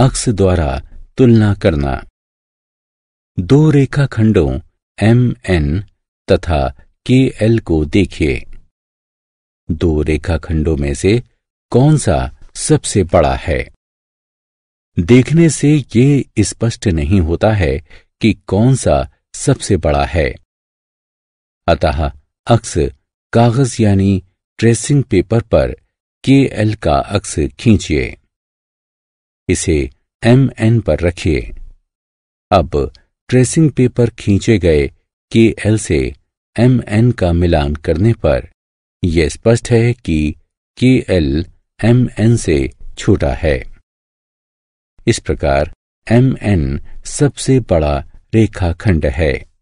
अक्स द्वारा तुलना करना दो रेखाखंडों एम एन तथा के एल को देखिए दो रेखाखंडों में से कौन सा सबसे बड़ा है देखने से ये स्पष्ट नहीं होता है कि कौन सा सबसे बड़ा है अतः अक्स कागज यानी ट्रेसिंग पेपर पर के एल का अक्स खींचिए इसे एम एन पर रखिए अब ट्रेसिंग पेपर खींचे गए के एल से एम एन का मिलान करने पर यह स्पष्ट है कि के एल एम एन से छोटा है इस प्रकार एम एन सबसे बड़ा रेखाखंड है